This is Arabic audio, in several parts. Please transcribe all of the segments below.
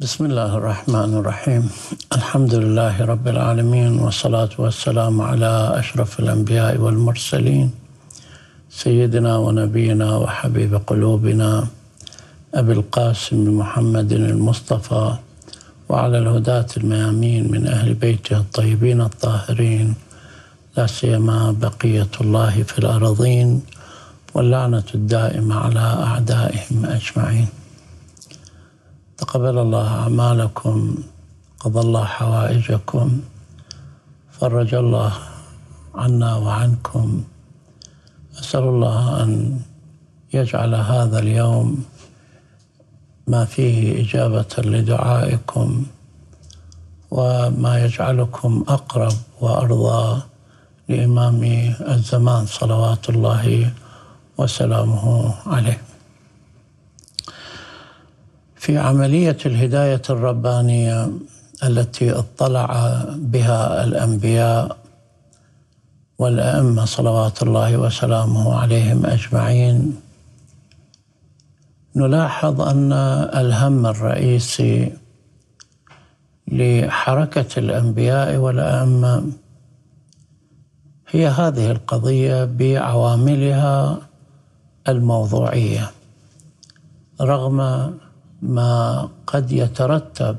بسم الله الرحمن الرحيم الحمد لله رب العالمين والصلاة والسلام على أشرف الأنبياء والمرسلين سيدنا ونبينا وحبيب قلوبنا أبي القاسم محمد المصطفى وعلى الهداة الميامين من أهل بيته الطيبين الطاهرين لا سيما بقية الله في الأرضين واللعنة الدائمة على أعدائهم أجمعين تقبل الله أعمالكم قضى الله حوائجكم فرج الله عنا وعنكم أسأل الله أن يجعل هذا اليوم ما فيه إجابة لدعائكم وما يجعلكم أقرب وأرضى لإمام الزمان صلوات الله وسلامه عليه في عملية الهداية الربانية التي اطلع بها الأنبياء والأئمة صلوات الله وسلامه عليهم أجمعين نلاحظ أن الهم الرئيسي لحركة الأنبياء والأئمة هي هذه القضية بعواملها الموضوعية رغم ما قد يترتب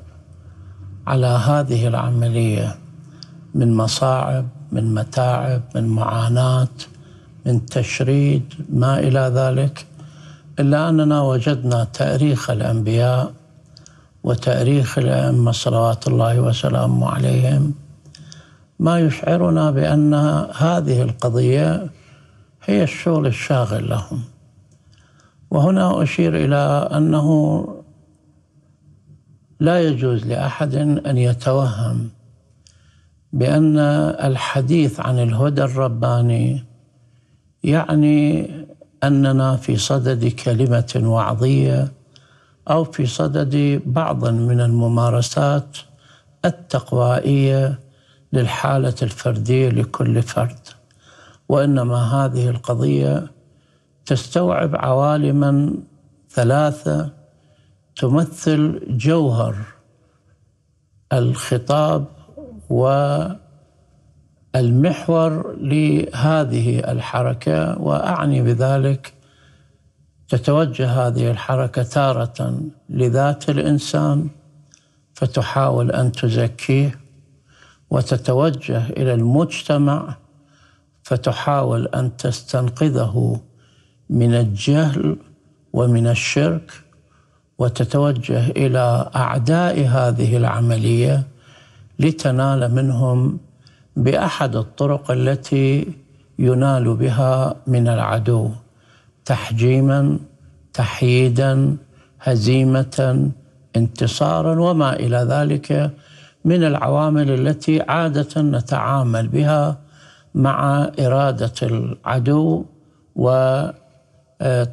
على هذه العمليه من مصاعب من متاعب من معاناه من تشريد ما الى ذلك الا اننا وجدنا تاريخ الانبياء وتاريخ الائمه صلوات الله وسلامه عليهم ما يشعرنا بان هذه القضيه هي الشغل الشاغل لهم وهنا اشير الى انه لا يجوز لاحد ان يتوهم بان الحديث عن الهدى الرباني يعني اننا في صدد كلمه وعظيه او في صدد بعض من الممارسات التقوائيه للحاله الفرديه لكل فرد وانما هذه القضيه تستوعب عوالما ثلاثه تمثل جوهر الخطاب والمحور لهذه الحركه واعني بذلك تتوجه هذه الحركه تاره لذات الانسان فتحاول ان تزكيه وتتوجه الى المجتمع فتحاول ان تستنقذه من الجهل ومن الشرك وتتوجه الى اعداء هذه العمليه لتنال منهم باحد الطرق التي ينال بها من العدو تحجيما تحييدا هزيمه انتصارا وما الى ذلك من العوامل التي عاده نتعامل بها مع اراده العدو و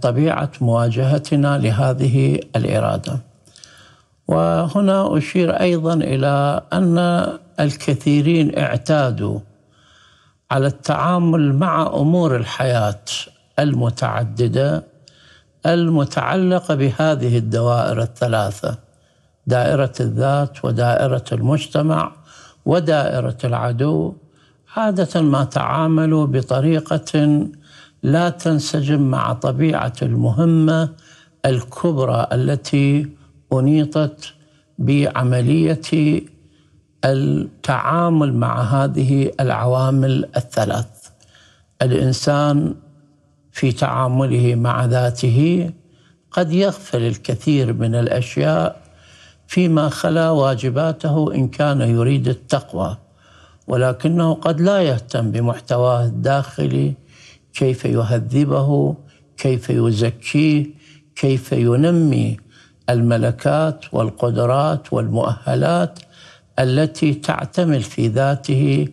طبيعه مواجهتنا لهذه الاراده. وهنا اشير ايضا الى ان الكثيرين اعتادوا على التعامل مع امور الحياه المتعدده المتعلقه بهذه الدوائر الثلاثه دائره الذات ودائره المجتمع ودائره العدو عاده ما تعاملوا بطريقه لا تنسجم مع طبيعه المهمه الكبرى التي انيطت بعمليه التعامل مع هذه العوامل الثلاث الانسان في تعامله مع ذاته قد يغفل الكثير من الاشياء فيما خلا واجباته ان كان يريد التقوى ولكنه قد لا يهتم بمحتواه الداخلي كيف يهذبه كيف يزكيه كيف ينمي الملكات والقدرات والمؤهلات التي تعتمل في ذاته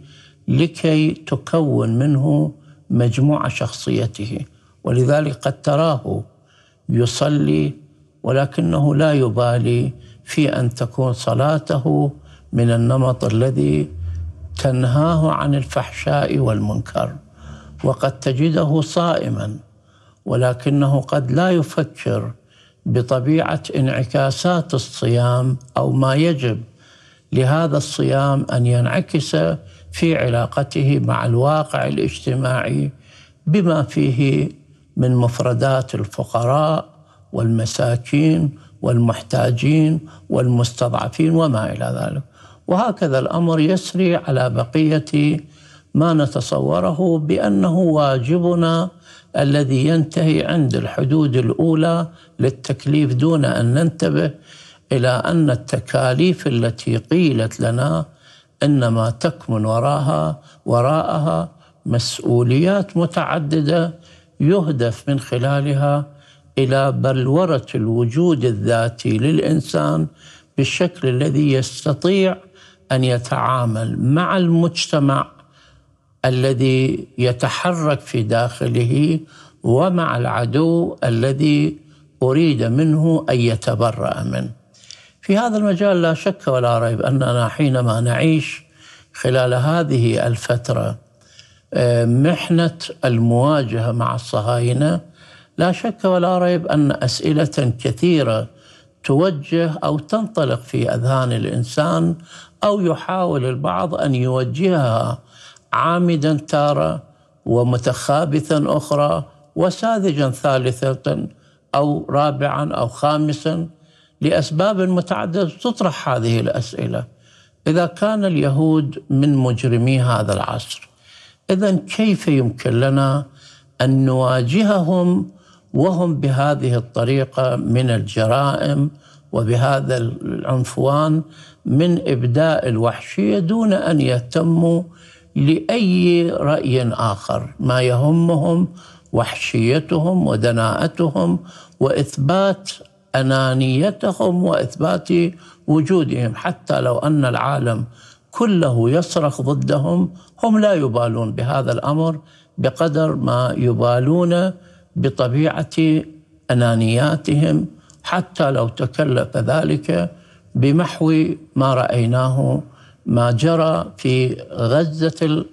لكي تكون منه مجموعه شخصيته ولذلك قد تراه يصلي ولكنه لا يبالي في ان تكون صلاته من النمط الذي تنهاه عن الفحشاء والمنكر وقد تجده صائما ولكنه قد لا يفكر بطبيعه انعكاسات الصيام او ما يجب لهذا الصيام ان ينعكس في علاقته مع الواقع الاجتماعي بما فيه من مفردات الفقراء والمساكين والمحتاجين والمستضعفين وما الى ذلك وهكذا الامر يسري على بقيه ما نتصوره بانه واجبنا الذي ينتهي عند الحدود الاولى للتكليف دون ان ننتبه الى ان التكاليف التي قيلت لنا انما تكمن وراها وراءها مسؤوليات متعدده يهدف من خلالها الى بلوره الوجود الذاتي للانسان بالشكل الذي يستطيع ان يتعامل مع المجتمع الذي يتحرك في داخله ومع العدو الذي اريد منه ان يتبرا منه. في هذا المجال لا شك ولا ريب اننا حينما نعيش خلال هذه الفتره آه، محنه المواجهه مع الصهاينه لا شك ولا ريب ان اسئله كثيره توجه او تنطلق في اذهان الانسان او يحاول البعض ان يوجهها عامدا تارة ومتخابثا أخرى وساذجا ثالثة أو رابعا أو خامسا لأسباب متعددة تطرح هذه الأسئلة إذا كان اليهود من مجرمي هذا العصر إذا كيف يمكن لنا أن نواجههم وهم بهذه الطريقة من الجرائم وبهذا العنفوان من إبداء الوحشية دون أن يهتموا لاي راي اخر ما يهمهم وحشيتهم ودناءتهم واثبات انانيتهم واثبات وجودهم حتى لو ان العالم كله يصرخ ضدهم هم لا يبالون بهذا الامر بقدر ما يبالون بطبيعه انانياتهم حتى لو تكلف ذلك بمحو ما رايناه ما جرى في غزة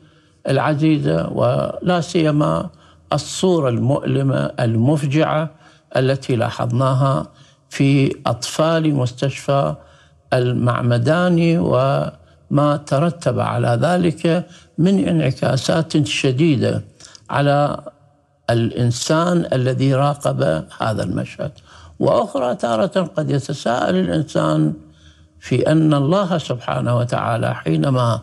العزيزة ولا سيما الصورة المؤلمة المفجعة التي لاحظناها في أطفال مستشفى المعمداني وما ترتب على ذلك من انعكاسات شديدة على الإنسان الذي راقب هذا المشهد وأخرى تارة قد يتساءل الإنسان في ان الله سبحانه وتعالى حينما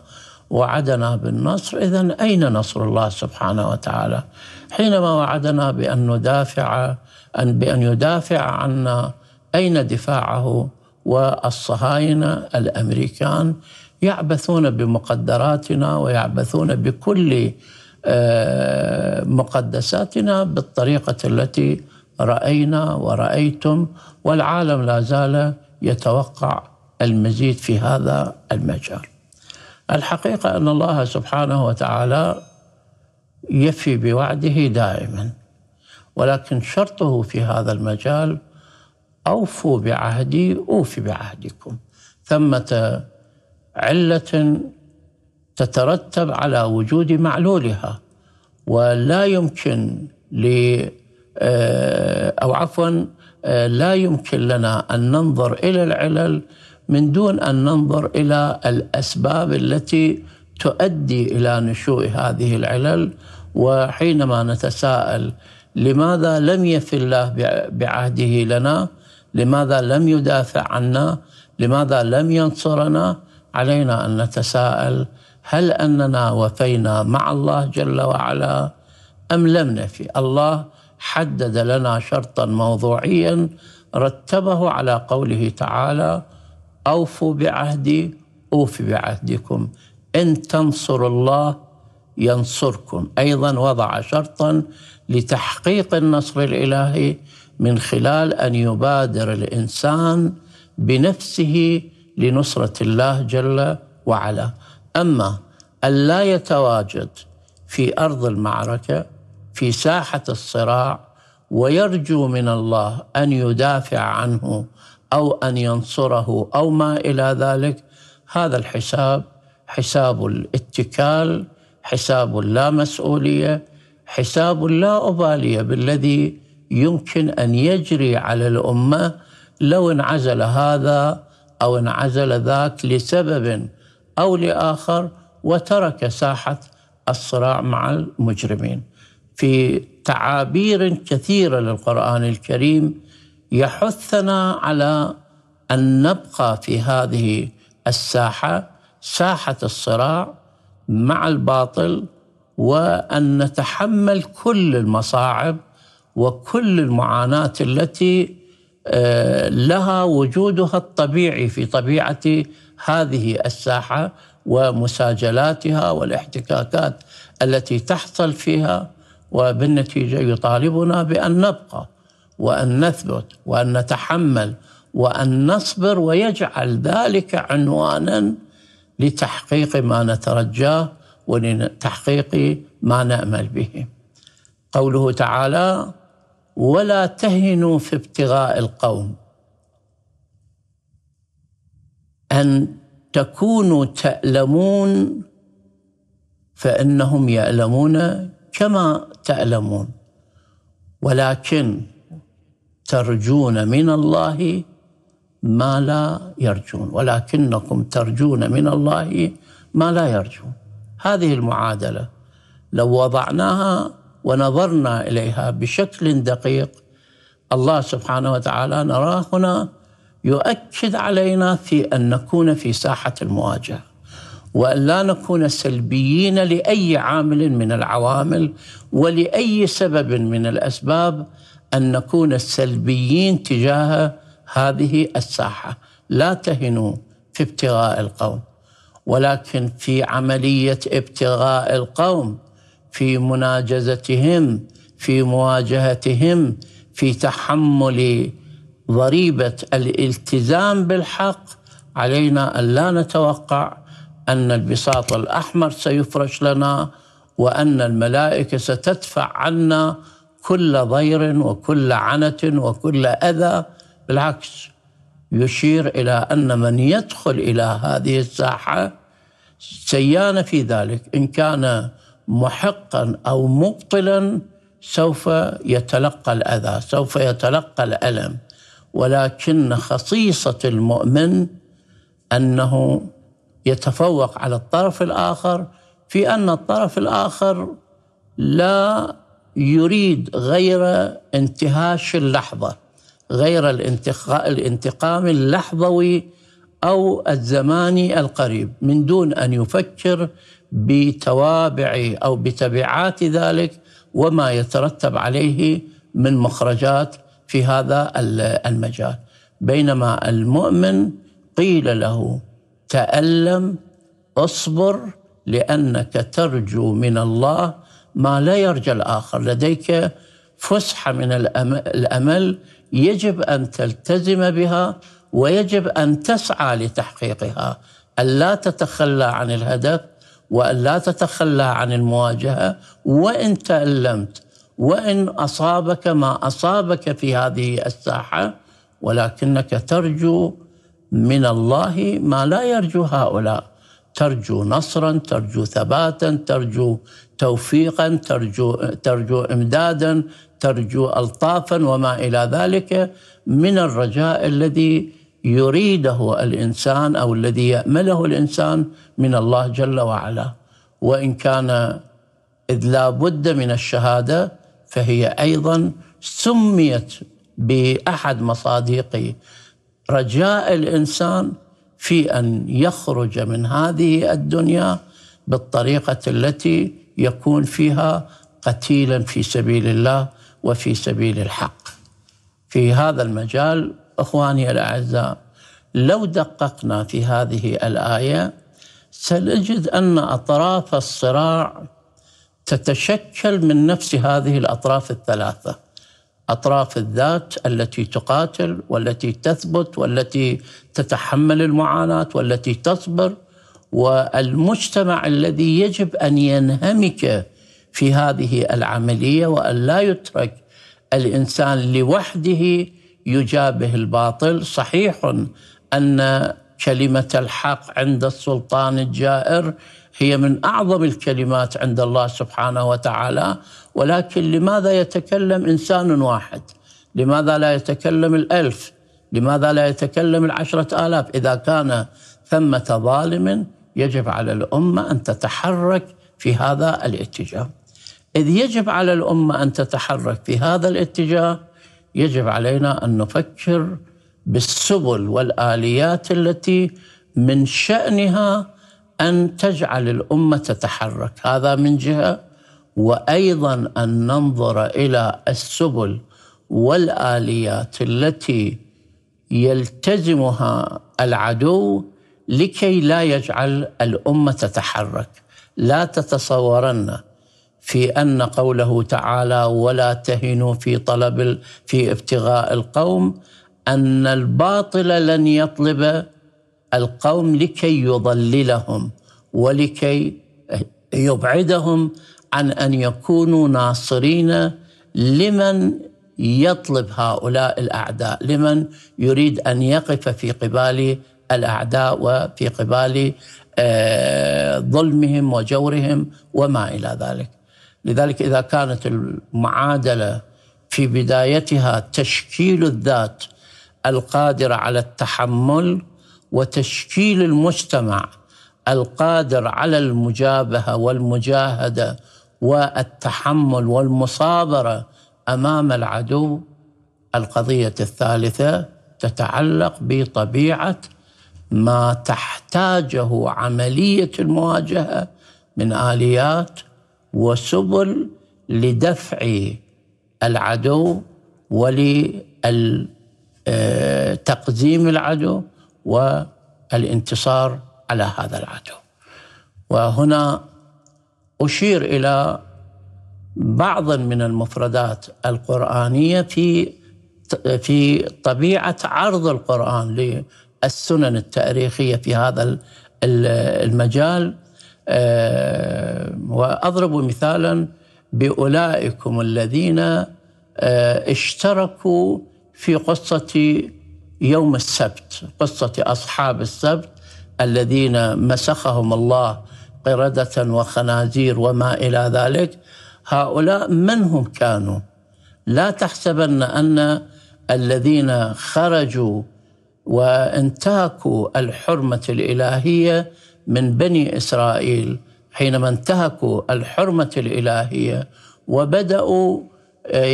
وعدنا بالنصر اذا اين نصر الله سبحانه وتعالى؟ حينما وعدنا بان ندافع ان بان يدافع عنا اين دفاعه؟ والصهاينه الامريكان يعبثون بمقدراتنا ويعبثون بكل آه، مقدساتنا بالطريقه التي راينا ورايتم والعالم لا زال يتوقع المزيد في هذا المجال الحقيقة أن الله سبحانه وتعالى يفي بوعده دائما ولكن شرطه في هذا المجال أوفوا بعهدي أوفي بعهدكم ثمة علة تترتب على وجود معلولها ولا يمكن ل آه، أو عفوا آه، لا يمكن لنا أن ننظر إلى العلل من دون ان ننظر الى الاسباب التي تؤدي الى نشوء هذه العلل وحينما نتساءل لماذا لم يف الله بعهده لنا؟ لماذا لم يدافع عنا؟ لماذا لم ينصرنا؟ علينا ان نتساءل هل اننا وفينا مع الله جل وعلا ام لم نفي؟ الله حدد لنا شرطا موضوعيا رتبه على قوله تعالى: أوفوا بعهدي أوفي بعهدكم إن تنصروا الله ينصركم أيضا وضع شرطا لتحقيق النصر الإلهي من خلال أن يبادر الإنسان بنفسه لنصرة الله جل وعلا أما أن لا يتواجد في أرض المعركة في ساحة الصراع ويرجو من الله أن يدافع عنه أو أن ينصره أو ما إلى ذلك هذا الحساب حساب الاتكال حساب لا مسؤولية حساب لا أبالي بالذي يمكن أن يجري على الأمة لو انعزل هذا أو انعزل ذاك لسبب أو لآخر وترك ساحة الصراع مع المجرمين في تعابير كثيرة للقرآن الكريم يحثنا على ان نبقى في هذه الساحه ساحه الصراع مع الباطل وان نتحمل كل المصاعب وكل المعاناه التي آه، لها وجودها الطبيعي في طبيعه هذه الساحه ومساجلاتها والاحتكاكات التي تحصل فيها وبالنتيجه يطالبنا بان نبقى وان نثبت وان نتحمل وان نصبر ويجعل ذلك عنوانا لتحقيق ما نترجاه ولتحقيق ما نامل به. قوله تعالى: ولا تهنوا في ابتغاء القوم. ان تكونوا تالمون فانهم يالمون كما تالمون ولكن ترجون من الله ما لا يرجون ولكنكم ترجون من الله ما لا يرجون هذه المعادله لو وضعناها ونظرنا اليها بشكل دقيق الله سبحانه وتعالى نراه هنا يؤكد علينا في ان نكون في ساحه المواجهه وان لا نكون سلبيين لاي عامل من العوامل ولاي سبب من الاسباب ان نكون سلبيين تجاه هذه الساحه، لا تهنوا في ابتغاء القوم ولكن في عمليه ابتغاء القوم في مناجزتهم في مواجهتهم في تحمل ضريبه الالتزام بالحق علينا ان لا نتوقع ان البساط الاحمر سيفرش لنا وان الملائكه ستدفع عنا كل ضير وكل عنة وكل أذى بالعكس يشير إلى أن من يدخل إلى هذه الساحة سيان في ذلك إن كان محقا أو مبطلا سوف يتلقى الأذى سوف يتلقى الألم ولكن خصيصة المؤمن أنه يتفوق على الطرف الآخر في أن الطرف الآخر لا يريد غير انتهاش اللحظه غير الانتقام اللحظوي او الزماني القريب من دون ان يفكر بتوابع او بتبعات ذلك وما يترتب عليه من مخرجات في هذا المجال بينما المؤمن قيل له تالم اصبر لانك ترجو من الله ما لا يرجى الآخر لديك فسحة من الأمل يجب أن تلتزم بها ويجب أن تسعى لتحقيقها ألا تتخلى عن الهدف وألا تتخلى عن المواجهة وإن تألمت وإن أصابك ما أصابك في هذه الساحة ولكنك ترجو من الله ما لا يرجو هؤلاء ترجو نصرا ترجو ثباتا ترجو توفيقا ترجو ترجو امدادا ترجو الطافا وما الى ذلك من الرجاء الذي يريده الانسان او الذي يامله الانسان من الله جل وعلا وان كان اذ لا بد من الشهاده فهي ايضا سميت باحد مصادق رجاء الانسان في ان يخرج من هذه الدنيا بالطريقه التي يكون فيها قتيلا في سبيل الله وفي سبيل الحق. في هذا المجال اخواني الاعزاء لو دققنا في هذه الايه سنجد ان اطراف الصراع تتشكل من نفس هذه الاطراف الثلاثه. اطراف الذات التي تقاتل والتي تثبت والتي تتحمل المعاناه والتي تصبر والمجتمع الذي يجب ان ينهمك في هذه العمليه وان لا يترك الانسان لوحده يجابه الباطل صحيح ان كلمه الحق عند السلطان الجائر هي من اعظم الكلمات عند الله سبحانه وتعالى ولكن لماذا يتكلم إنسان واحد لماذا لا يتكلم الألف لماذا لا يتكلم العشرة آلاف إذا كان ثمة ظالم يجب على الأمة أن تتحرك في هذا الاتجاه إذ يجب على الأمة أن تتحرك في هذا الاتجاه يجب علينا أن نفكر بالسبل والآليات التي من شأنها أن تجعل الأمة تتحرك هذا من جهة وايضا ان ننظر الى السبل والاليات التي يلتزمها العدو لكي لا يجعل الامه تتحرك لا تتصورن في ان قوله تعالى ولا تهنوا في طلب في ابتغاء القوم ان الباطل لن يطلب القوم لكي يضللهم ولكي يبعدهم عن ان يكونوا ناصرين لمن يطلب هؤلاء الاعداء، لمن يريد ان يقف في قبال الاعداء وفي قبال آه، ظلمهم وجورهم وما الى ذلك. لذلك اذا كانت المعادله في بدايتها تشكيل الذات القادره على التحمل وتشكيل المجتمع القادر على المجابهه والمجاهده والتحمل والمصابره امام العدو القضيه الثالثه تتعلق بطبيعه ما تحتاجه عمليه المواجهه من اليات وسبل لدفع العدو ولتقديم العدو والانتصار على هذا العدو وهنا أشير إلى بعض من المفردات القرآنية في في طبيعة عرض القرآن للسنن التاريخية في هذا المجال آه، وأضرب مثالا بأولئكم الذين آه، اشتركوا في قصة يوم السبت قصة أصحاب السبت الذين مسخهم الله قردة وخنازير وما إلى ذلك هؤلاء من هم كانوا لا تحسبن أن الذين خرجوا وانتهكوا الحرمة الإلهية من بني إسرائيل حينما انتهكوا الحرمة الإلهية وبدأوا آه،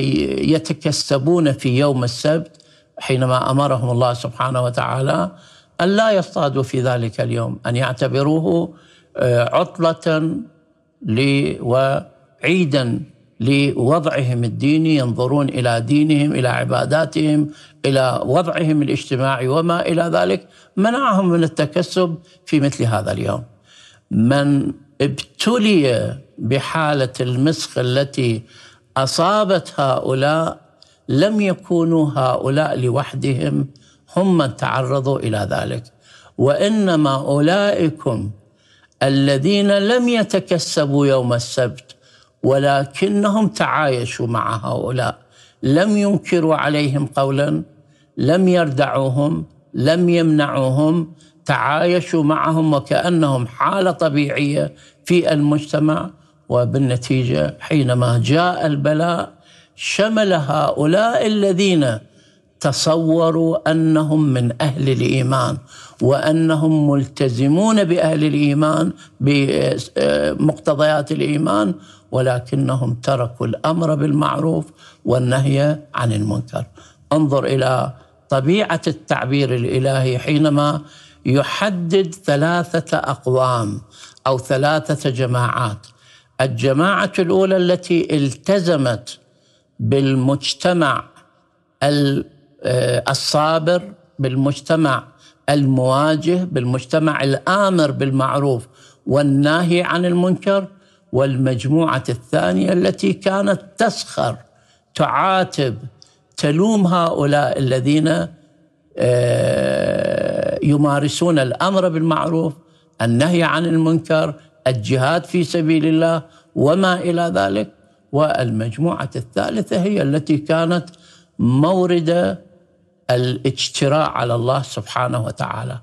يتكسبون في يوم السبت حينما أمرهم الله سبحانه وتعالى أن لا يصطادوا في ذلك اليوم أن يعتبروه آه، عطلة وعيدا لوضعهم الديني ينظرون الى دينهم الى عباداتهم الى وضعهم الاجتماعي وما الى ذلك منعهم من التكسب في مثل هذا اليوم. من ابتلي بحاله المسخ التي اصابت هؤلاء لم يكونوا هؤلاء لوحدهم هم من تعرضوا الى ذلك وانما اولئكم الذين لم يتكسبوا يوم السبت ولكنهم تعايشوا مع هؤلاء لم ينكروا عليهم قولا لم يردعوهم لم يمنعوهم تعايشوا معهم وكانهم حاله طبيعيه في المجتمع وبالنتيجه حينما جاء البلاء شمل هؤلاء الذين تصوروا انهم من اهل الايمان وانهم ملتزمون باهل الايمان بمقتضيات آه، الايمان ولكنهم تركوا الامر بالمعروف والنهي عن المنكر. انظر الى طبيعه التعبير الالهي حينما يحدد ثلاثه اقوام او ثلاثه جماعات. الجماعه الاولى التي التزمت بالمجتمع آه، الصابر بالمجتمع المواجه بالمجتمع الامر بالمعروف والناهي عن المنكر والمجموعه الثانيه التي كانت تسخر تعاتب تلوم هؤلاء الذين آه، يمارسون الامر بالمعروف النهي عن المنكر الجهاد في سبيل الله وما الى ذلك والمجموعه الثالثه هي التي كانت مورد الاجتراء على الله سبحانه وتعالى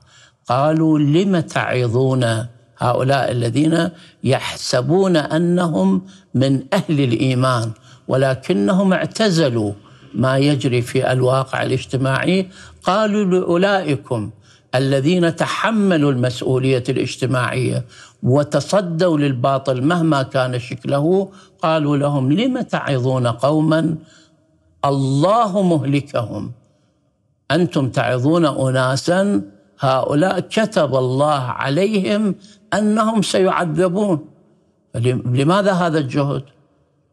قالوا لم تعظون هؤلاء الذين يحسبون انهم من اهل الايمان ولكنهم اعتزلوا ما يجري في الواقع الاجتماعي قالوا لاولئكم الذين تحملوا المسؤوليه الاجتماعيه وتصدوا للباطل مهما كان شكله قالوا لهم لم تعظون قوما الله مهلكهم انتم تعظون اناسا هؤلاء كتب الله عليهم انهم سيعذبون لماذا هذا الجهد؟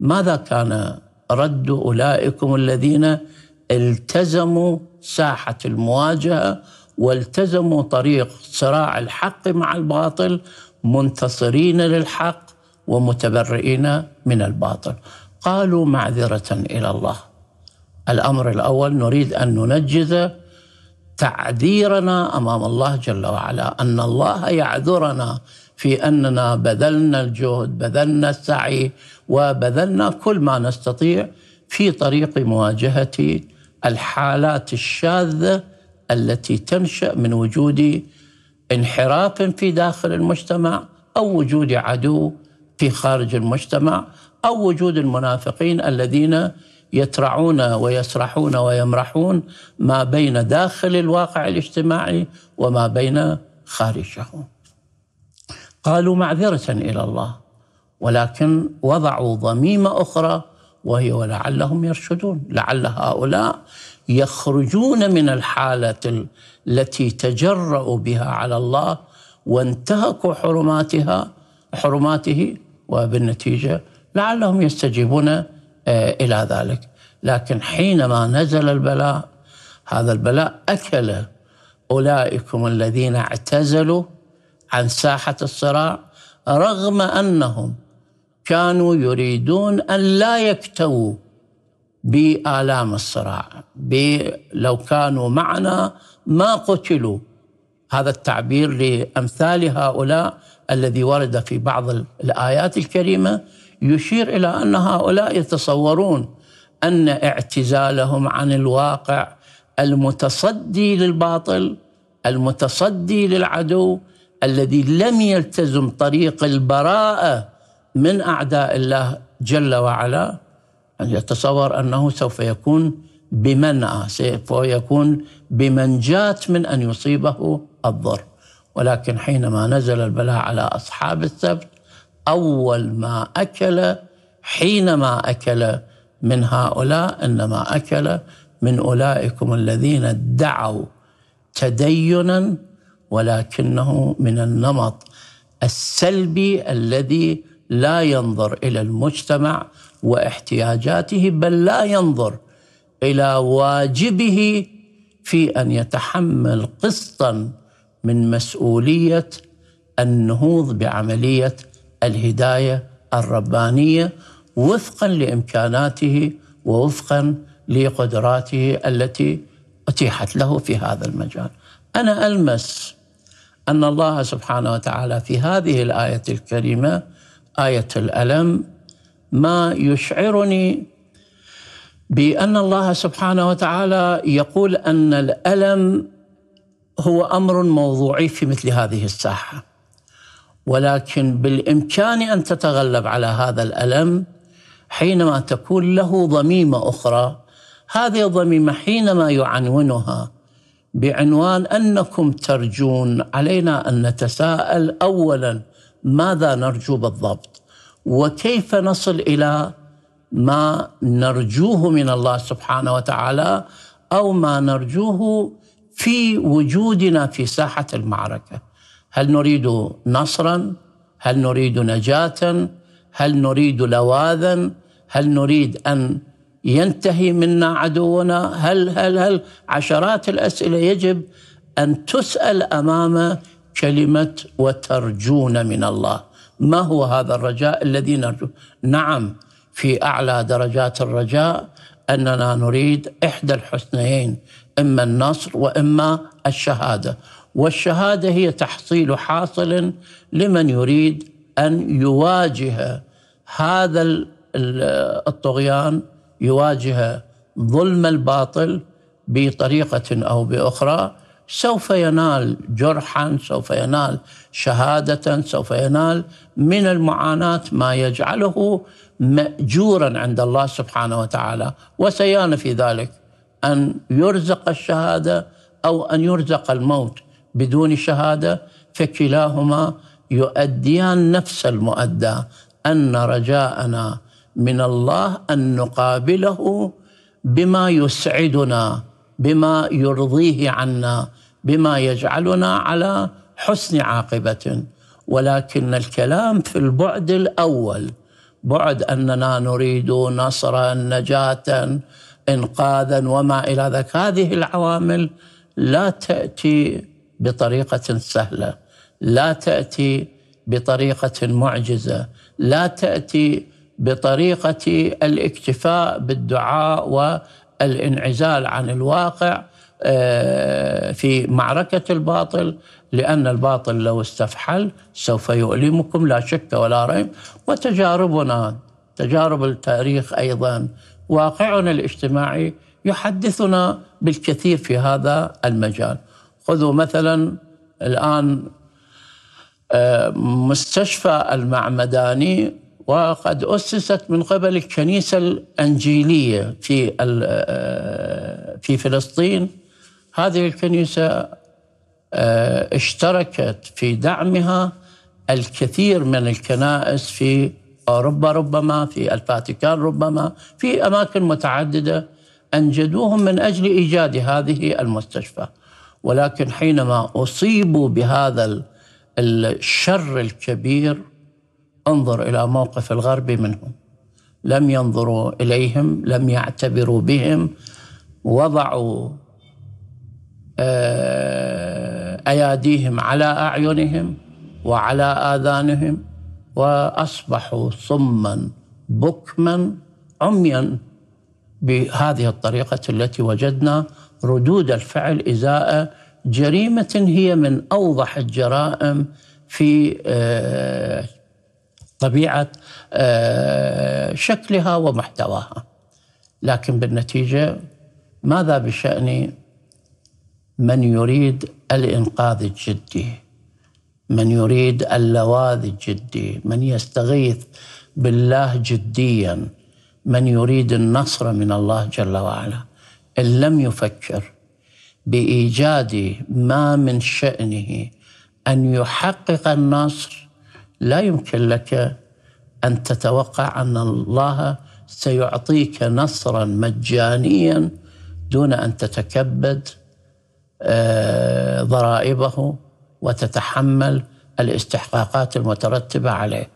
ماذا كان رد اولئكم الذين التزموا ساحه المواجهه والتزموا طريق صراع الحق مع الباطل منتصرين للحق ومتبرئين من الباطل قالوا معذره الى الله الامر الاول نريد ان ننجز تعذيرنا امام الله جل وعلا ان الله يعذرنا في اننا بذلنا الجهد بذلنا السعي وبذلنا كل ما نستطيع في طريق مواجهه الحالات الشاذه التي تنشا من وجود انحراف في داخل المجتمع او وجود عدو في خارج المجتمع او وجود المنافقين الذين يترعون ويسرحون ويمرحون ما بين داخل الواقع الاجتماعي وما بين خارجه قالوا معذره الى الله ولكن وضعوا ضميمه اخرى وهي ولعلهم يرشدون لعل هؤلاء يخرجون من الحاله التي تجرؤوا بها على الله وانتهكوا حرماتها حرماته وبالنتيجه لعلهم يستجيبون آه، إلى ذلك لكن حينما نزل البلاء هذا البلاء أكل أولئكم الذين اعتزلوا عن ساحة الصراع رغم أنهم كانوا يريدون أن لا يكتووا بآلام الصراع لو كانوا معنا ما قتلوا هذا التعبير لأمثال هؤلاء الذي ورد في بعض الآيات الكريمة يشير الى ان هؤلاء يتصورون ان اعتزالهم عن الواقع المتصدي للباطل المتصدي للعدو الذي لم يلتزم طريق البراءه من اعداء الله جل وعلا أن يتصور انه سوف يكون بمنأى آه، سوف يكون بمنجاة من ان يصيبه الضر ولكن حينما نزل البلاء على اصحاب السبت أول ما أكل حينما أكل من هؤلاء إنما أكل من أولئكم الذين ادعوا تدينا ولكنه من النمط السلبي الذي لا ينظر الى المجتمع واحتياجاته بل لا ينظر الى واجبه في ان يتحمل قسطا من مسؤوليه النهوض بعمليه الهدايه الربانيه وفقا لامكاناته ووفقا لقدراته التي اتيحت له في هذا المجال. انا المس ان الله سبحانه وتعالى في هذه الايه الكريمه ايه الالم ما يشعرني بان الله سبحانه وتعالى يقول ان الالم هو امر موضوعي في مثل هذه الساحه. ولكن بالامكان ان تتغلب على هذا الالم حينما تكون له ضميمه اخرى هذه الضميمه حينما يعنونها بعنوان انكم ترجون علينا ان نتساءل اولا ماذا نرجو بالضبط وكيف نصل الى ما نرجوه من الله سبحانه وتعالى او ما نرجوه في وجودنا في ساحه المعركه هل نريد نصرا هل نريد نجاه هل نريد لواذا هل نريد ان ينتهي منا عدونا هل هل هل عشرات الاسئله يجب ان تسال امام كلمه وترجون من الله ما هو هذا الرجاء الذي نرجو نعم في اعلى درجات الرجاء اننا نريد احدى الحسنيين اما النصر واما الشهاده والشهاده هي تحصيل حاصل لمن يريد ان يواجه هذا الطغيان يواجه ظلم الباطل بطريقه او باخرى سوف ينال جرحا سوف ينال شهاده سوف ينال من المعاناه ما يجعله ماجورا عند الله سبحانه وتعالى وسيان في ذلك ان يرزق الشهاده او ان يرزق الموت بدون شهاده فكلاهما يؤديان نفس المؤدى ان رجاءنا من الله ان نقابله بما يسعدنا بما يرضيه عنا بما يجعلنا على حسن عاقبه ولكن الكلام في البعد الاول بعد اننا نريد نصرا نجاه انقاذا وما الى ذلك هذه العوامل لا تاتي بطريقه سهله لا تاتي بطريقه معجزه لا تاتي بطريقه الاكتفاء بالدعاء والانعزال عن الواقع آه، في معركه الباطل لان الباطل لو استفحل سوف يؤلمكم لا شك ولا ريب وتجاربنا تجارب التاريخ ايضا واقعنا الاجتماعي يحدثنا بالكثير في هذا المجال خذوا مثلا الآن آه، مستشفى المعمداني وقد أسست من قبل الكنيسة الأنجيلية في آه، في فلسطين هذه الكنيسة آه، اشتركت في دعمها الكثير من الكنائس في أوروبا ربما في الفاتيكان ربما في أماكن متعددة أنجدوهم من أجل إيجاد هذه المستشفى ولكن حينما اصيبوا بهذا الشر الكبير انظر الى موقف الغرب منهم لم ينظروا اليهم لم يعتبروا بهم وضعوا آه، اياديهم على اعينهم وعلى اذانهم واصبحوا صما بكما عميا بهذه الطريقه التي وجدنا ردود الفعل ازاء جريمه هي من اوضح الجرائم في آه، طبيعه آه، شكلها ومحتواها لكن بالنتيجه ماذا بشان من يريد الانقاذ الجدي من يريد اللواذ الجدي من يستغيث بالله جديا من يريد النصر من الله جل وعلا إن لم يفكر بإيجاد ما من شأنه أن يحقق النصر لا يمكن لك أن تتوقع أن الله سيعطيك نصرا مجانيا دون أن تتكبد آه، ضرائبه وتتحمل الاستحقاقات المترتبة عليه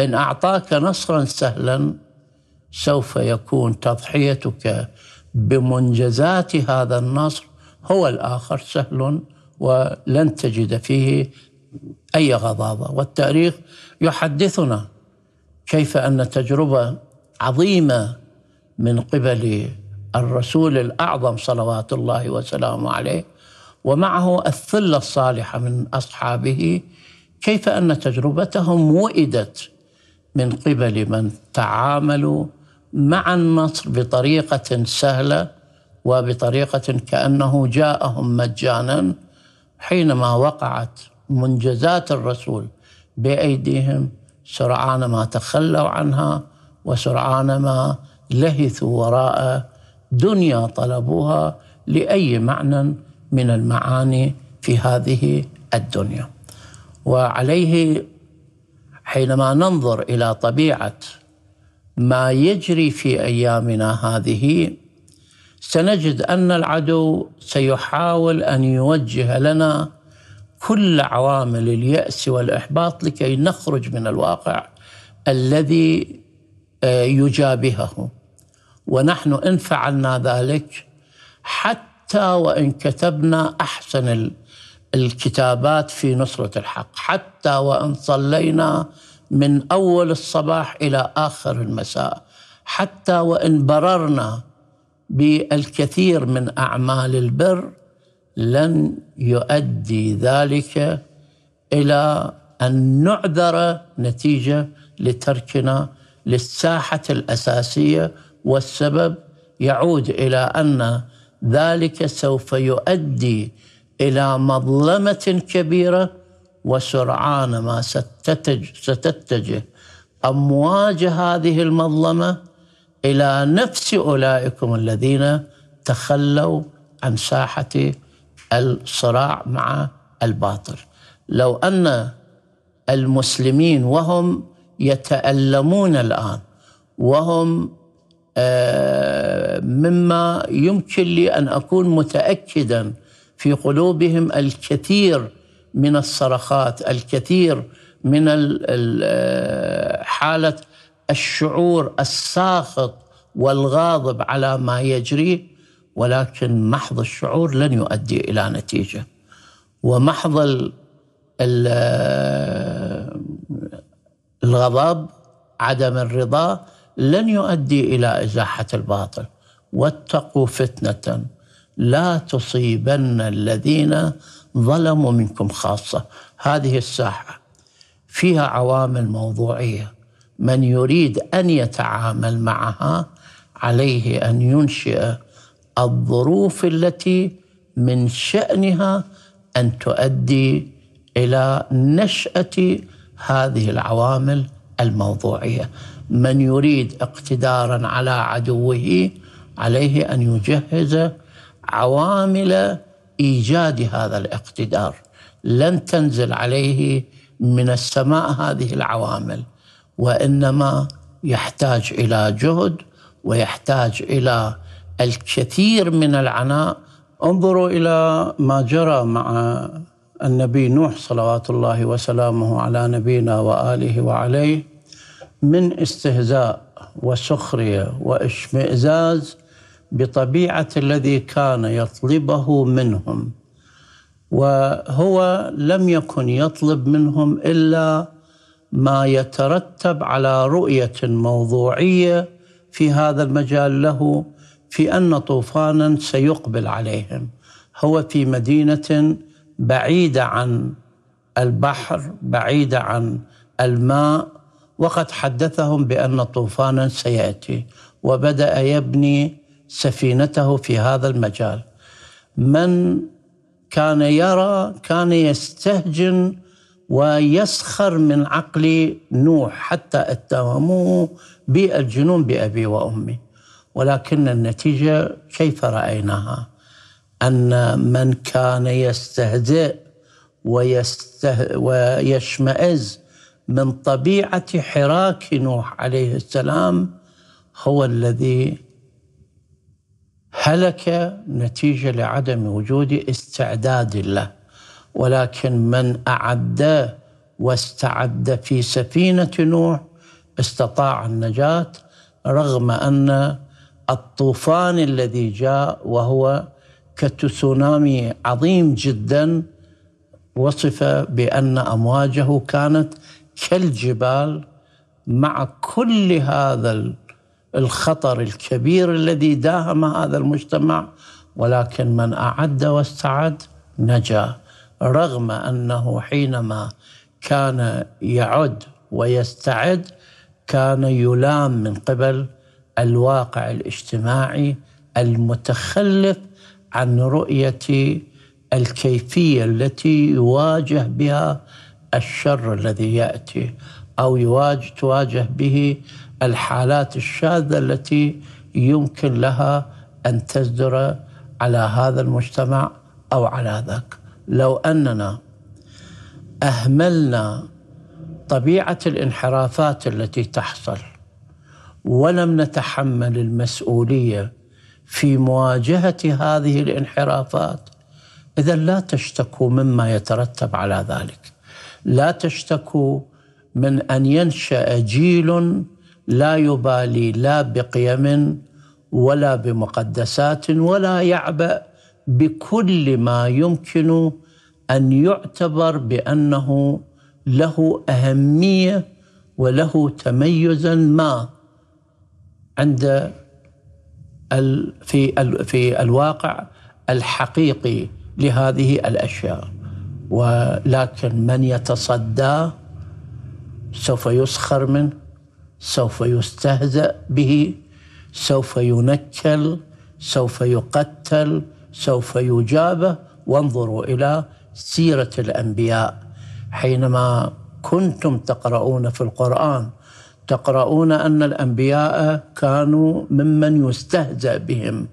إن أعطاك نصرا سهلا سوف يكون تضحيتك بمنجزات هذا النصر هو الاخر سهل ولن تجد فيه اي غضاضه والتاريخ يحدثنا كيف ان تجربه عظيمه من قبل الرسول الاعظم صلوات الله وسلامه عليه ومعه الثله الصالحه من اصحابه كيف ان تجربتهم وئدت من قبل من تعاملوا مع النصر بطريقة سهلة وبطريقة كأنه جاءهم مجانا حينما وقعت منجزات الرسول بأيديهم سرعان ما تخلوا عنها وسرعان ما لهثوا وراء دنيا طلبوها لأي معنى من المعاني في هذه الدنيا وعليه حينما ننظر إلى طبيعة ما يجري في ايامنا هذه سنجد ان العدو سيحاول ان يوجه لنا كل عوامل الياس والاحباط لكي نخرج من الواقع الذي آه، يجابهه ونحن ان فعلنا ذلك حتى وان كتبنا احسن الكتابات في نصره الحق حتى وان صلينا من اول الصباح الى اخر المساء حتى وان بررنا بالكثير من اعمال البر لن يؤدي ذلك الى ان نعذر نتيجه لتركنا للساحه الاساسيه والسبب يعود الى ان ذلك سوف يؤدي الى مظلمه كبيره وسرعان ما ستتجه امواج هذه المظلمه الى نفس اولئكم الذين تخلوا عن ساحه الصراع مع الباطل لو ان المسلمين وهم يتالمون الان وهم آه، مما يمكن لي ان اكون متاكدا في قلوبهم الكثير من الصرخات الكثير من آه، حالة الشعور الساخط والغاضب على ما يجري ولكن محض الشعور لن يؤدي إلى نتيجة ومحض ال آه، الغضب عدم الرضا لن يؤدي إلى إزاحة الباطل واتقوا فتنة لا تصيبن الذين ظلموا منكم خاصة هذه الساحة فيها عوامل موضوعية من يريد أن يتعامل معها عليه أن ينشئ الظروف التي من شأنها أن تؤدي إلى نشأة هذه العوامل الموضوعية من يريد اقتدارا على عدوه عليه أن يجهز عوامل ايجاد هذا الاقتدار لن تنزل عليه من السماء هذه العوامل وانما يحتاج الى جهد ويحتاج الى الكثير من العناء انظروا الى ما جرى مع النبي نوح صلوات الله وسلامه على نبينا واله وعليه من استهزاء وسخريه واشمئزاز بطبيعه الذي كان يطلبه منهم وهو لم يكن يطلب منهم الا ما يترتب على رؤيه موضوعيه في هذا المجال له في ان طوفانا سيقبل عليهم هو في مدينه بعيده عن البحر بعيده عن الماء وقد حدثهم بان طوفانا سياتي وبدا يبني سفينته في هذا المجال من كان يرى كان يستهجن ويسخر من عقل نوح حتى اتهموه بالجنون بأبي وأمي ولكن النتيجة كيف رأيناها أن من كان يستهزئ ويسته ويشمئز من طبيعة حراك نوح عليه السلام هو الذي هلك نتيجة لعدم وجود استعداد له ولكن من أعد واستعد في سفينة نوح استطاع النجاة رغم أن الطوفان الذي جاء وهو كتسونامي عظيم جدا وصف بأن أمواجه كانت كالجبال مع كل هذا الخطر الكبير الذي داهم هذا المجتمع ولكن من اعد واستعد نجا رغم انه حينما كان يعد ويستعد كان يلام من قبل الواقع الاجتماعي المتخلف عن رؤيه الكيفيه التي يواجه بها الشر الذي ياتي او يواجه تواجه به الحالات الشاذة التي يمكن لها أن تزدر على هذا المجتمع أو على ذاك لو أننا أهملنا طبيعة الانحرافات التي تحصل ولم نتحمل المسؤولية في مواجهة هذه الانحرافات إذا لا تشتكوا مما يترتب على ذلك لا تشتكوا من أن ينشأ جيل لا يبالي لا بقيم ولا بمقدسات ولا يعبأ بكل ما يمكن ان يعتبر بانه له اهميه وله تميزا ما عند في في الواقع الحقيقي لهذه الاشياء ولكن من يتصدى سوف يسخر منه سوف يستهزأ به سوف ينكل سوف يقتل سوف يجابه وانظروا إلى سيرة الأنبياء حينما كنتم تقرؤون في القرآن تقرؤون أن الأنبياء كانوا ممن يستهزأ بهم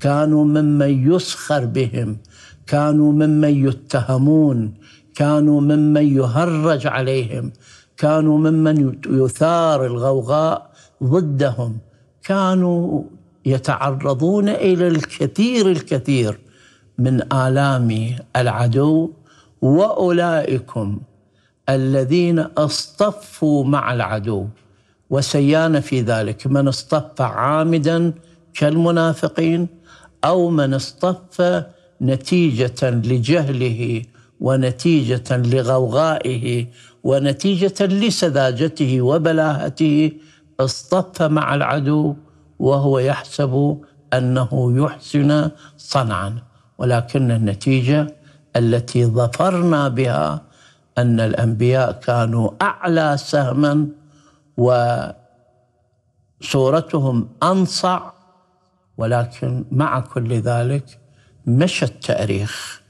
كانوا ممن يسخر بهم كانوا ممن يتهمون كانوا ممن يهرج عليهم كانوا ممن يثار الغوغاء ضدهم كانوا يتعرضون الى الكثير الكثير من الام العدو واولئكم الذين اصطفوا مع العدو وسيان في ذلك من اصطف عامدا كالمنافقين او من اصطف نتيجه لجهله ونتيجه لغوغائه ونتيجه لسذاجته وبلاهته اصطف مع العدو وهو يحسب انه يحسن صنعا ولكن النتيجه التي ظفرنا بها ان الانبياء كانوا اعلى سهما وصورتهم انصع ولكن مع كل ذلك مشى التاريخ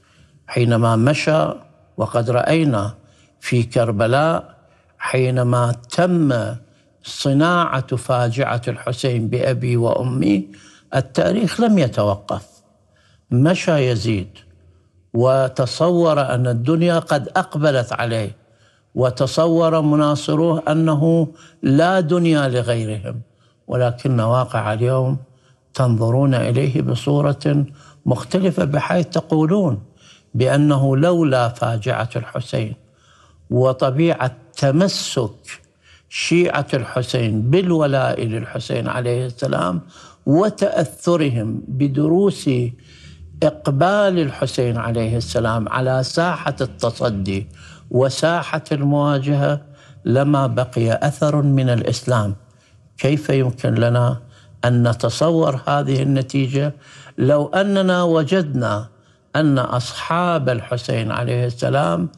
حينما مشى وقد راينا في كربلاء حينما تم صناعه فاجعه الحسين بابي وامي التاريخ لم يتوقف مشى يزيد وتصور ان الدنيا قد اقبلت عليه وتصور مناصروه انه لا دنيا لغيرهم ولكن واقع اليوم تنظرون اليه بصوره مختلفه بحيث تقولون بانه لولا فاجعه الحسين وطبيعه تمسك شيعه الحسين بالولاء للحسين عليه السلام وتاثرهم بدروس اقبال الحسين عليه السلام على ساحه التصدي وساحه المواجهه لما بقي اثر من الاسلام كيف يمكن لنا ان نتصور هذه النتيجه لو اننا وجدنا أن أصحاب الحسين عليه السلام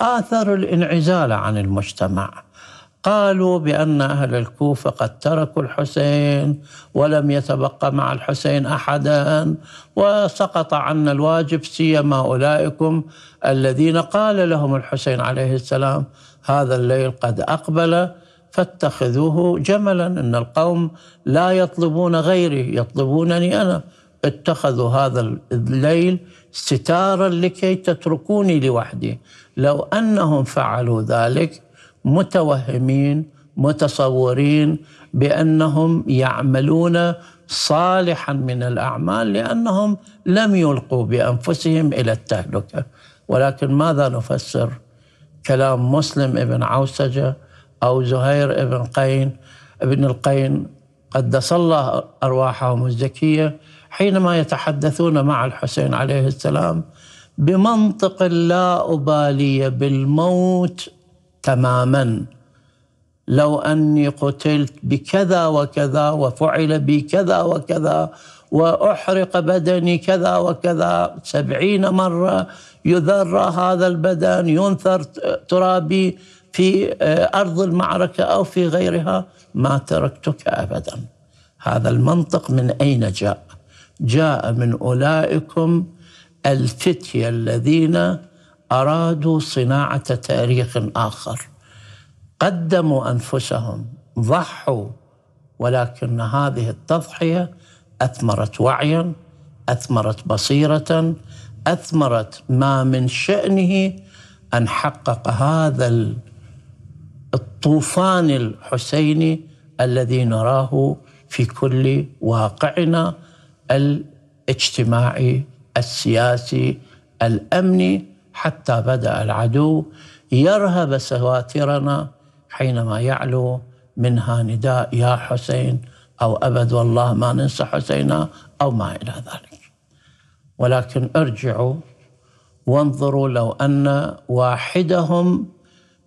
آثروا الانعزال عن المجتمع قالوا بأن أهل الكوفة قد تركوا الحسين ولم يتبقى مع الحسين أحدا وسقط عنا الواجب سيما أولئكم الذين قال لهم الحسين عليه السلام هذا الليل قد أقبل فاتخذوه جملا إن القوم لا يطلبون غيري يطلبونني أنا اتخذوا هذا الليل ستارا لكي تتركوني لوحدي لو انهم فعلوا ذلك متوهمين متصورين بانهم يعملون صالحا من الاعمال لانهم لم يلقوا بانفسهم الى التهلكه ولكن ماذا نفسر كلام مسلم ابن عوسجه او زهير ابن قين ابن القين قدس الله ارواحهم الزكيه حينما يتحدثون مع الحسين عليه السلام بمنطق لا أبالي بالموت تماما لو أني قتلت بكذا وكذا وفعل بي كذا وكذا وأحرق بدني كذا وكذا سبعين مرة يذر هذا البدن ينثر ترابي في آه، أرض المعركة أو في غيرها ما تركتك أبدا هذا المنطق من أين جاء؟ جاء من أولئكم الفتية الذين أرادوا صناعة تاريخ آخر قدموا أنفسهم ضحوا ولكن هذه التضحية أثمرت وعيا أثمرت بصيرة أثمرت ما من شأنه أن حقق هذا الطوفان الحسيني الذي نراه في كل واقعنا الاجتماعي السياسي الامني حتى بدا العدو يرهب سواترنا حينما يعلو منها نداء يا حسين او ابد والله ما ننسى حسينا او ما الى ذلك ولكن ارجعوا وانظروا لو ان واحدهم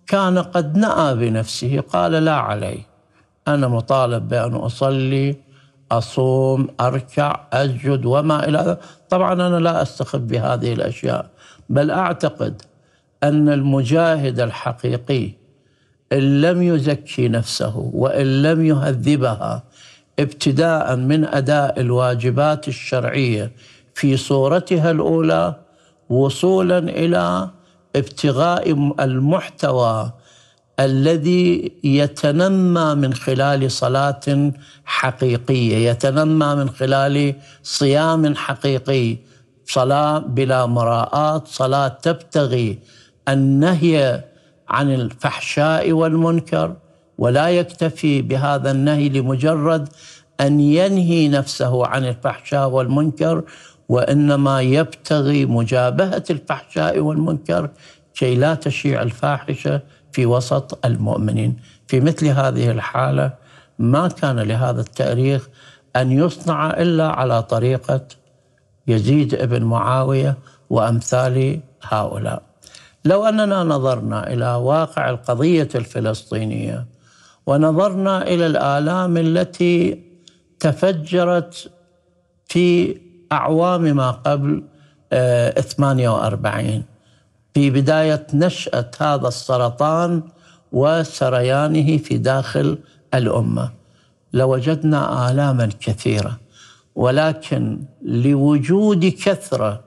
كان قد نأى بنفسه قال لا علي انا مطالب بان اصلي أصوم أركع أسجد وما إلى طبعا أنا لا أستخف بهذه الأشياء بل أعتقد أن المجاهد الحقيقي إن لم يزكي نفسه وإن لم يهذبها ابتداء من أداء الواجبات الشرعية في صورتها الأولى وصولا إلى ابتغاء المحتوى الذي يتنمى من خلال صلاه حقيقيه يتنمى من خلال صيام حقيقي صلاه بلا مراءات صلاه تبتغي النهي عن الفحشاء والمنكر ولا يكتفي بهذا النهي لمجرد ان ينهي نفسه عن الفحشاء والمنكر وانما يبتغي مجابهه الفحشاء والمنكر كي لا تشيع الفاحشه في وسط المؤمنين في مثل هذه الحاله ما كان لهذا التاريخ ان يصنع الا على طريقه يزيد ابن معاويه وامثال هؤلاء لو اننا نظرنا الى واقع القضيه الفلسطينيه ونظرنا الى الالام التي تفجرت في اعوام ما قبل 48 آه، في بدايه نشاه هذا السرطان وسريانه في داخل الامه لوجدنا الاما كثيره ولكن لوجود كثره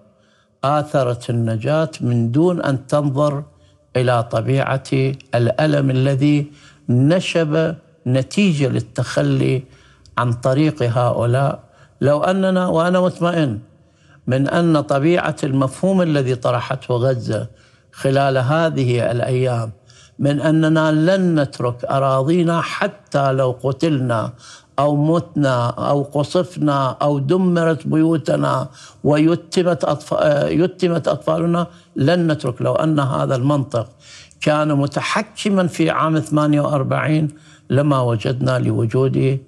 اثرت النجاه من دون ان تنظر الى طبيعه الالم الذي نشب نتيجه للتخلي عن طريق هؤلاء لو اننا وانا مطمئن من ان طبيعه المفهوم الذي طرحته غزه خلال هذه الايام من اننا لن نترك اراضينا حتى لو قتلنا او متنا او قصفنا او دمرت بيوتنا ويتمت أطفال يتمت اطفالنا لن نترك لو ان هذا المنطق كان متحكما في عام 48 لما وجدنا لوجود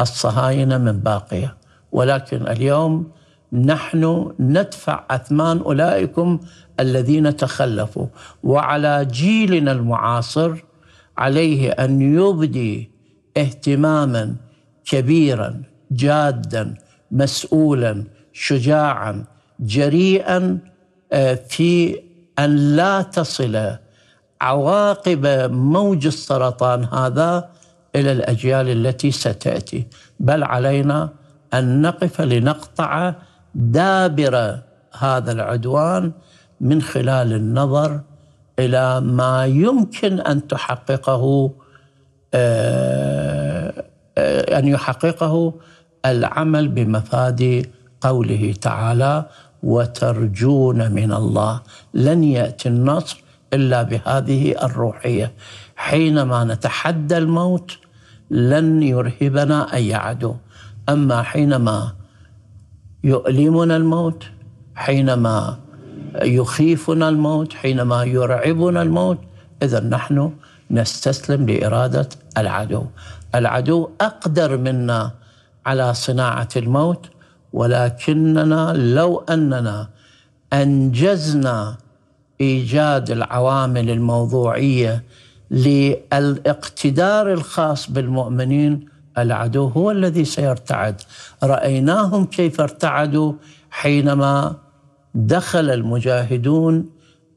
الصهاينه من باقيه ولكن اليوم نحن ندفع اثمان اولئكم الذين تخلفوا وعلى جيلنا المعاصر عليه ان يبدي اهتماما كبيرا جادا مسؤولا شجاعا جريئا آه، في ان لا تصل عواقب موج السرطان هذا الى الاجيال التي ستاتي بل علينا ان نقف لنقطع دابر هذا العدوان من خلال النظر الى ما يمكن ان تحققه آه، آه، ان يحققه العمل بمفاد قوله تعالى وترجون من الله لن ياتي النصر الا بهذه الروحيه حينما نتحدى الموت لن يرهبنا اي عدو اما حينما يؤلمنا الموت حينما يخيفنا الموت حينما يرعبنا الموت اذا نحن نستسلم لاراده العدو العدو اقدر منا على صناعه الموت ولكننا لو اننا انجزنا ايجاد العوامل الموضوعيه للاقتدار الخاص بالمؤمنين العدو هو الذي سيرتعد رايناهم كيف ارتعدوا حينما دخل المجاهدون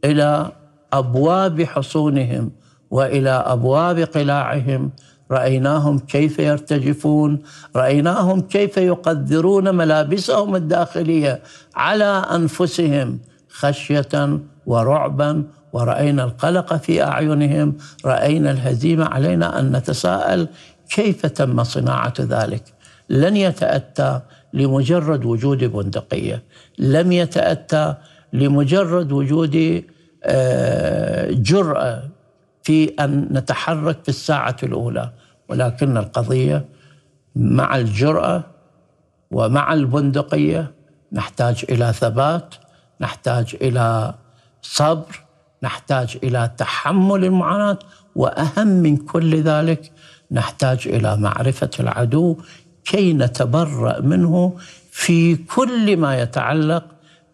الى ابواب حصونهم والى ابواب قلاعهم رايناهم كيف يرتجفون رايناهم كيف يقدرون ملابسهم الداخليه على انفسهم خشيه ورعبا وراينا القلق في اعينهم راينا الهزيمه علينا ان نتساءل كيف تم صناعه ذلك لن يتاتى لمجرد وجود بندقية لم يتأتى لمجرد وجود آه، جرأة في أن نتحرك في الساعة الأولى ولكن القضية مع الجرأة ومع البندقية نحتاج إلى ثبات نحتاج إلى صبر نحتاج إلى تحمل المعاناة وأهم من كل ذلك نحتاج إلى معرفة العدو كي نتبرأ منه في كل ما يتعلق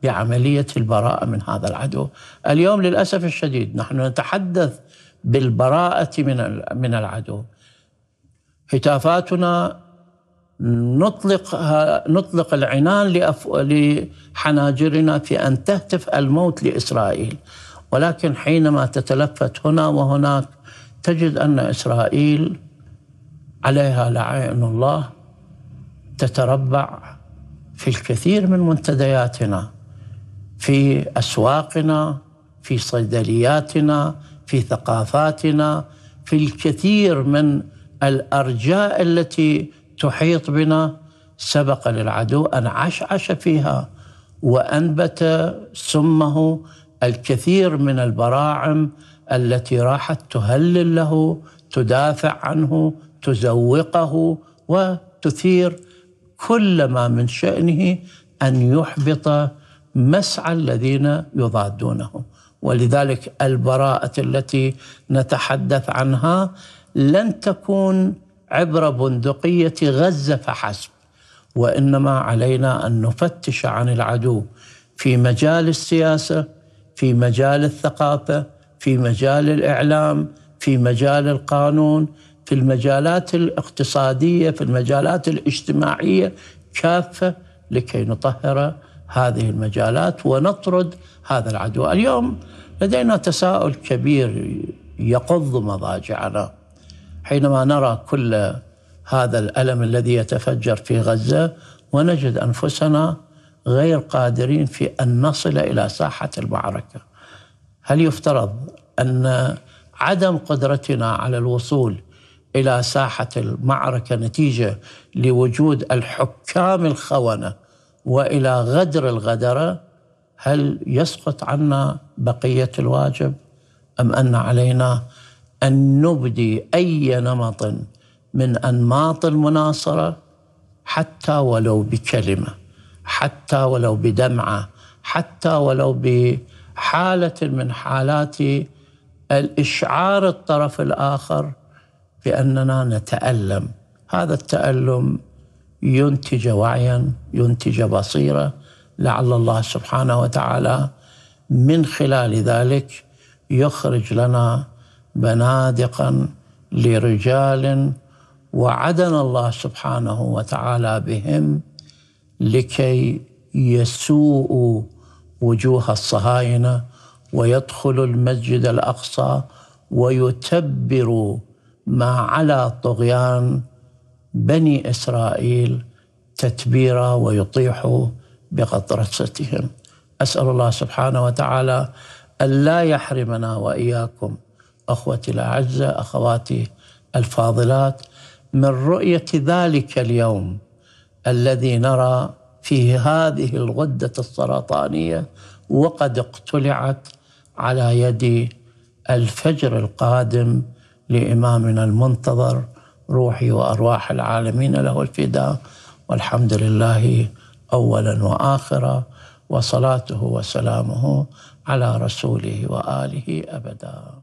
بعملية البراءة من هذا العدو اليوم للأسف الشديد نحن نتحدث بالبراءة من من العدو هتافاتنا نطلق نطلق العنان لحناجرنا في ان تهتف الموت لاسرائيل ولكن حينما تتلفت هنا وهناك تجد ان اسرائيل عليها لعين الله تتربع في الكثير من منتدياتنا في اسواقنا في صيدلياتنا في ثقافاتنا في الكثير من الارجاء التي تحيط بنا سبق للعدو ان عشعش فيها وانبت سمه الكثير من البراعم التي راحت تهلل له تدافع عنه تزوقه وتثير كل ما من شأنه أن يحبط مسعى الذين يضادونه ولذلك البراءة التي نتحدث عنها لن تكون عبر بندقية غزة فحسب وإنما علينا أن نفتش عن العدو في مجال السياسة في مجال الثقافة في مجال الإعلام في مجال القانون في المجالات الاقتصاديه في المجالات الاجتماعيه كافه لكي نطهر هذه المجالات ونطرد هذا العدو اليوم لدينا تساؤل كبير يقض مضاجعنا حينما نرى كل هذا الالم الذي يتفجر في غزه ونجد انفسنا غير قادرين في ان نصل الى ساحه المعركه. هل يفترض ان عدم قدرتنا على الوصول الى ساحه المعركه نتيجه لوجود الحكام الخونه والى غدر الغدره هل يسقط عنا بقيه الواجب ام ان علينا ان نبدي اي نمط من انماط المناصره حتى ولو بكلمه حتى ولو بدمعه حتى ولو بحاله من حالات الاشعار الطرف الاخر باننا نتالم هذا التالم ينتج وعيا ينتج بصيره لعل الله سبحانه وتعالى من خلال ذلك يخرج لنا بنادقا لرجال وعدنا الله سبحانه وتعالى بهم لكي يسوءوا وجوه الصهاينه ويدخلوا المسجد الاقصى ويتبروا ما على طغيان بني اسرائيل تتبيرا ويطيحوا بغطرستهم اسال الله سبحانه وتعالى الا يحرمنا واياكم اخوتي الاعزاء اخواتي الفاضلات من رؤيه ذلك اليوم الذي نرى فيه هذه الغده السرطانيه وقد اقتلعت على يد الفجر القادم لإمامنا المنتظر روحي وأرواح العالمين له الفداء والحمد لله أولا وآخرا وصلاته وسلامه على رسوله وآله أبداً